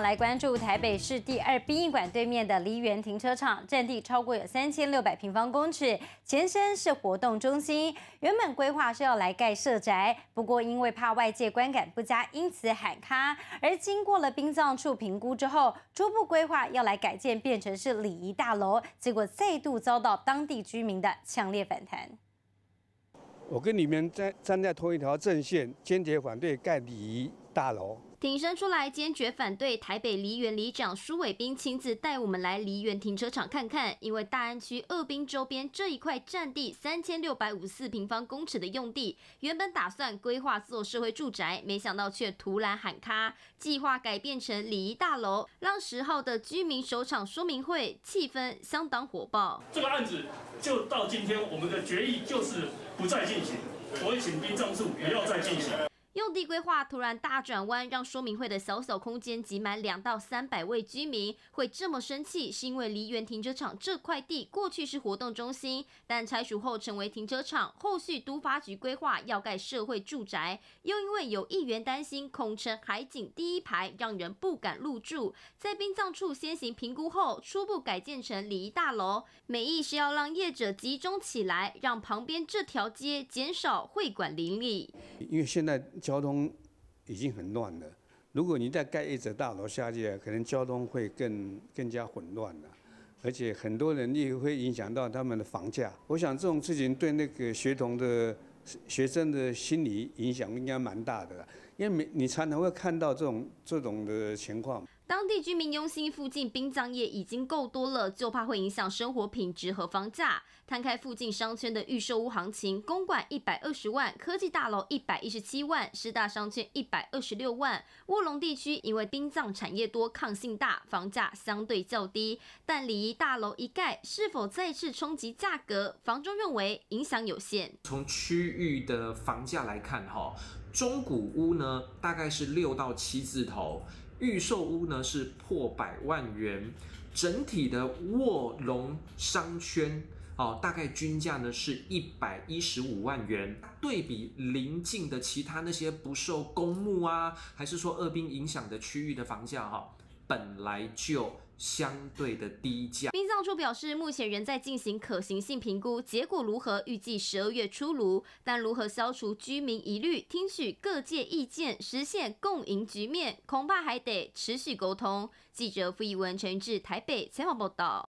来关注台北市第二殡仪馆对面的梨园停车场，占地超过有三千六百平方公尺，前身是活动中心，原本规划是要来盖社宅，不过因为怕外界观感不佳，因此喊卡。而经过了殡葬处评估之后，初步规划要来改建变成是礼仪大楼，结果再度遭到当地居民的强烈反弹。我跟你们站站在同一条阵线，坚决反对盖礼仪大楼。挺身出来，坚决反对台北梨园里长苏伟斌亲自带我们来梨园停车场看看，因为大安区二滨周边这一块占地三千六百五四平方公尺的用地，原本打算规划做社会住宅，没想到却突然喊卡，计划改变成礼仪大楼，让十号的居民首场说明会气氛相当火爆。这个案子就到今天，我们的决议就是不再进行，我请兵葬处不要再进行。用地规划突然大转弯，让说明会的小小空间挤满两到三百位居民。会这么生气，是因为梨园停车场这块地过去是活动中心，但拆除后成为停车场。后续都发局规划要盖社会住宅，又因为有议员担心恐城海景第一排，让人不敢入住。在殡葬处先行评估后，初步改建成礼仪大楼。美意是要让业者集中起来，让旁边这条街减少会馆林立。因为现在。交通已经很乱了，如果你再盖一整大楼下去，可能交通会更更加混乱了，而且很多人也会影响到他们的房价。我想这种事情对那个学童的学生的心理影响应该蛮大的，因为每你常常会看到这种这种的情况。当地居民忧心附近殡葬业已经够多了，就怕会影响生活品质和房价。摊开附近商圈的预售屋行情，公馆一百二十万，科技大楼一百一十七万，师大商圈一百二十六万。卧龙地区因为殡葬产业多，抗性大，房价相对较低。但礼仪大楼一盖，是否再次冲击价格？房中认为影响有限。从区域的房价来看，哈，中古屋呢大概是六到七字头。预售屋呢是破百万元，整体的卧龙商圈哦，大概均价呢是一百一十五万元。对比邻近的其他那些不受公墓啊，还是说二兵影响的区域的房价哈。本来就相对的低价。殡葬处表示，目前仍在进行可行性评估，结果如何预计十二月出炉。但如何消除居民疑虑、听取各界意见、实现共赢局面，恐怕还得持续沟通。记者傅以文、陈志台北采访报道。